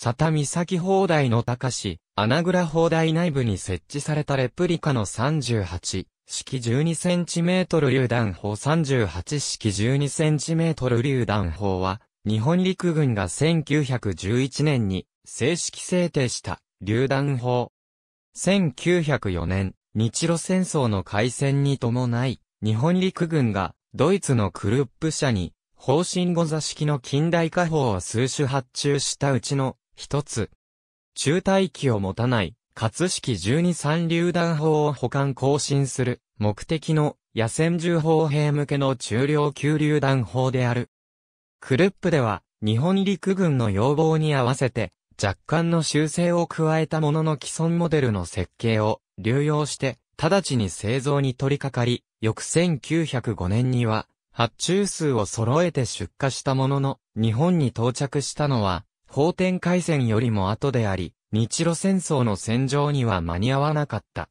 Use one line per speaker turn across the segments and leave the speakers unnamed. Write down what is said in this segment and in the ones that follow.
佐田岬砲台の高し、穴倉砲台内部に設置されたレプリカの38、式 12cm 榴弾砲38式 12cm 榴弾砲は、日本陸軍が1911年に正式制定した榴弾砲。1904年、日露戦争の開戦に伴い、日本陸軍がドイツのクルップ社に方針後座式の近代化砲を数種発注したうちの一つ。中退期を持たない、葛式十二三流弾砲を保管更新する、目的の野戦銃砲兵向けの中量級流弾砲である。クルップでは、日本陸軍の要望に合わせて、若干の修正を加えたものの既存モデルの設計を流用して、直ちに製造に取り掛かり、翌1905年には、発注数を揃えて出荷したものの、日本に到着したのは、法天海戦よりも後であり、日露戦争の戦場には間に合わなかった。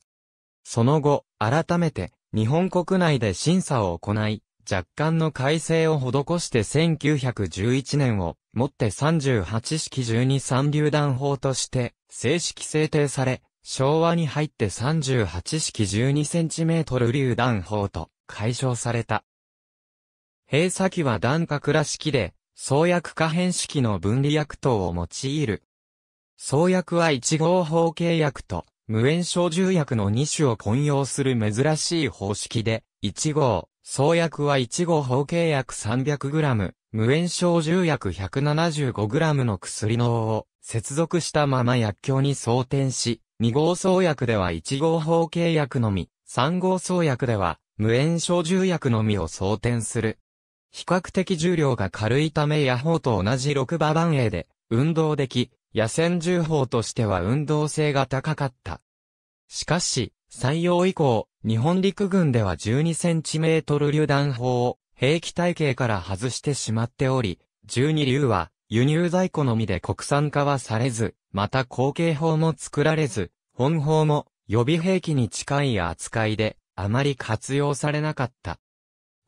その後、改めて、日本国内で審査を行い、若干の改正を施して1911年をもって38式12三流弾法として正式制定され、昭和に入って38式12センチメートル流弾法と解消された。閉鎖機は弾角ら式で、創薬可変式の分離薬等を用いる。創薬は1号方契薬と無炎症重薬の2種を混用する珍しい方式で、1号、創薬は1号方契約 300g、無炎症重薬 175g の薬のを接続したまま薬莢に装填し、2号創薬では1号方契約のみ、3号創薬では無炎症重薬のみを装填する。比較的重量が軽いため野砲と同じ6馬番鋭で運動でき、野戦銃砲としては運動性が高かった。しかし、採用以降、日本陸軍では1 2トル榴弾砲を兵器体系から外してしまっており、12竜は輸入在庫のみで国産化はされず、また後継砲も作られず、本砲も予備兵器に近い扱いであまり活用されなかった。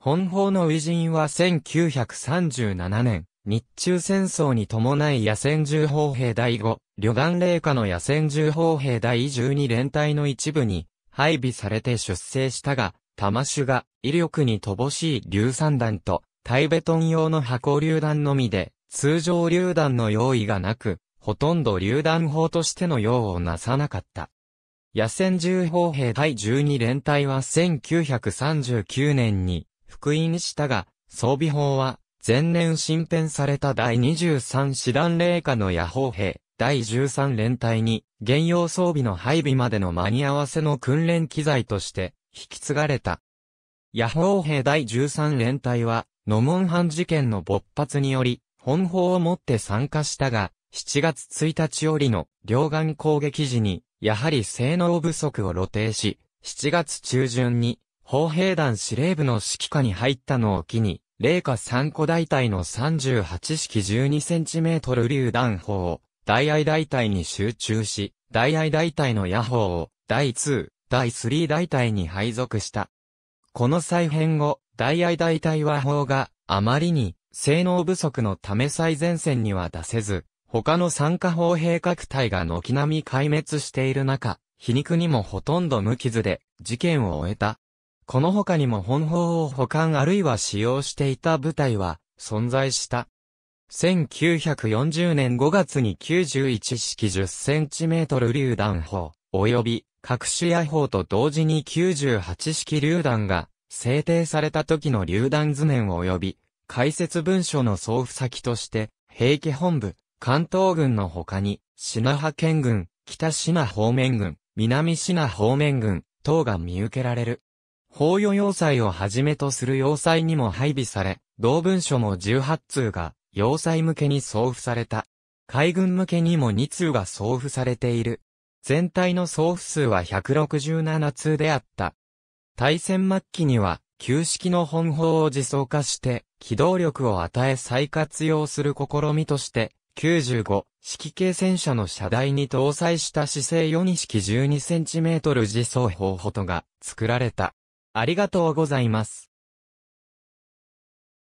本邦の偉人は1937年、日中戦争に伴い野戦銃砲兵第5、旅団霊下の野戦銃砲兵第12連隊の一部に配備されて出征したが、玉種が威力に乏しい硫酸弾と、タイベトン用の箱榴弾のみで、通常榴弾の用意がなく、ほとんど榴弾砲としての用をなさなかった。野戦重砲兵第12連隊は1939年に福音したが、装備法は、前年新編された第23師団霊下の野砲兵、第13連隊に、現用装備の配備までの間に合わせの訓練機材として、引き継がれた。野砲兵第13連隊は、野門藩事件の勃発により、本砲を持って参加したが、7月1日よりの両岸攻撃時に、やはり性能不足を露呈し、7月中旬に砲兵団司令部の指揮下に入ったのを機に、霊下3個大隊の38式1 2トル榴弾砲を、大愛大隊に集中し、大愛大隊の野砲を、第2、第3大隊に配属した。この再編後、大愛大隊は砲が、あまりに、性能不足のため最前線には出せず、他の参加砲兵各隊が軒並み壊滅している中、皮肉にもほとんど無傷で、事件を終えた。この他にも本法を保管あるいは使用していた部隊は存在した。1940年5月に91式10センチメートル榴弾砲、及び各種野砲と同時に98式榴弾が制定された時の榴弾図面及び解説文書の送付先として平家本部、関東軍の他に、品派遣軍、北品方面軍、南品方面軍等が見受けられる。法与要塞をはじめとする要塞にも配備され、同文書も18通が要塞向けに送付された。海軍向けにも2通が送付されている。全体の送付数は167通であった。対戦末期には、旧式の本法を自走化して、機動力を与え再活用する試みとして、95式系戦車の車台に搭載した姿勢4式 12cm 自走砲ほとが作られた。ありがとうございます。